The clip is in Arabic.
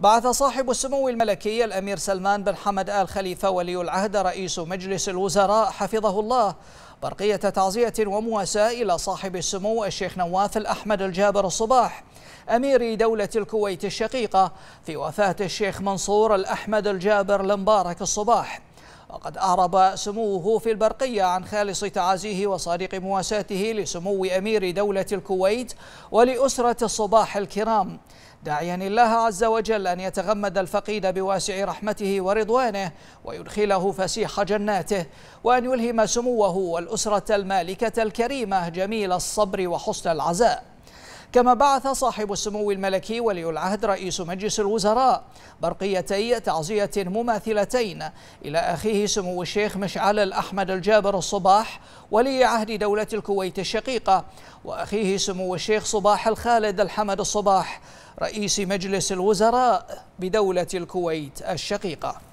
بعث صاحب السمو الملكي الأمير سلمان بن حمد آل خليفة ولي العهد رئيس مجلس الوزراء حفظه الله برقية تعزية ومواساة إلى صاحب السمو الشيخ نواف الأحمد الجابر الصباح أمير دولة الكويت الشقيقة في وفاة الشيخ منصور الأحمد الجابر المبارك الصباح وقد أعرب سموه في البرقية عن خالص تعازيه وصادق مواساته لسمو أمير دولة الكويت ولأسرة الصباح الكرام داعيا الله عز وجل أن يتغمد الفقيد بواسع رحمته ورضوانه ويدخله فسيح جناته وأن يلهم سموه والأسرة المالكة الكريمة جميل الصبر وحسن العزاء كما بعث صاحب السمو الملكي ولي العهد رئيس مجلس الوزراء برقيتي تعزية مماثلتين إلى أخيه سمو الشيخ مشعل الأحمد الجابر الصباح ولي عهد دولة الكويت الشقيقة وأخيه سمو الشيخ صباح الخالد الحمد الصباح رئيس مجلس الوزراء بدولة الكويت الشقيقة